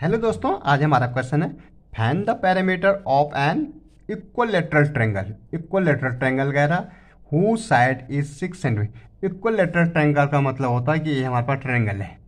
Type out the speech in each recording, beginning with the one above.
hello दोस्तों आज हमारा क्वेश्चन है find the perimeter of an equilateral triangle equilateral triangle कह रहा हु side is six centimetre equilateral triangle का मतलब होता है कि ये हमारे पास ट्रेंगल है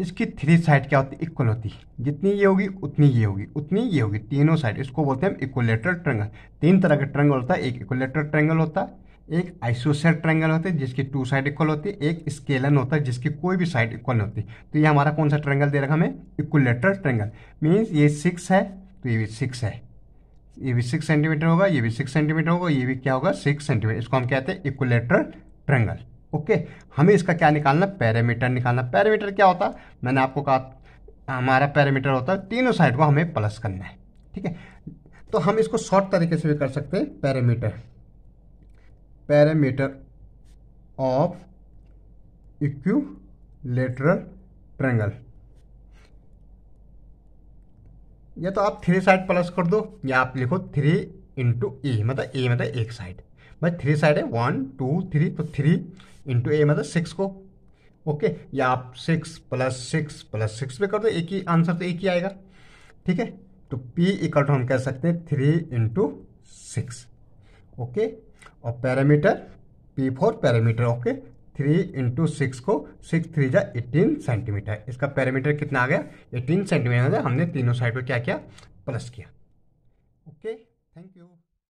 इसकी थ्री साइड क्या होती है इक्वल होती है जितनी ये होगी उतनी ये होगी उतनी ये होगी तीनों साइड इसको बोलते हैं हम इक्वल ट्रेंगल तीन तरह का ट्रेंगल होता है एक इक्वल ट्रेंगल होता है एक आइसोसेट ट्रायंगल होते हैं जिसकी टू साइड इक्वल होती है एक स्केलन होता है जिसकी कोई भी साइड इक्वल होती तो ये हमारा कौन सा ट्रायंगल दे रखा हमें इक्वलेटर ट्रायंगल मीन्स ये सिक्स है तो ये भी सिक्स है ये भी सिक्स सेंटीमीटर होगा ये भी सिक्स सेंटीमीटर होगा ये भी क्या होगा सिक्स सेंटीमीटर इसको हम कहते हैं इक्वलेटर ट्रायंगल ओके हमें इसका क्या निकालना पैरामीटर निकालना पैरामीटर क्या होता मैंने आपको कहा हमारा पैरामीटर होता है तीनों साइड को हमें प्लस करना है ठीक है तो हम इसको शॉर्ट तरीके से भी कर सकते हैं perimeter perimeter of lateral triangle या तो आप थ्री साइड प्लस कर दो या आप लिखो थ्री इंटू ए मतलब ए मतलब एक साइड भाई थ्री साइड है वन टू थ्री तो थ्री इंटू ए मतलब सिक्स को ओके या आप six plus six plus six पे कर दो एक ही आंसर तो एक ही आएगा ठीक है तो पी इक्वल टू हम कह सकते हैं थ्री इंटू सिक्स ओके और perimeter P four perimeter okay three into six को सिक्स थ्री जा एटीन सेंटीमीटर इसका पैरामीटर कितना आ गया एटीन सेंटीमीटर हमने तीनों साइड को क्या किया प्लस किया ओके थैंक यू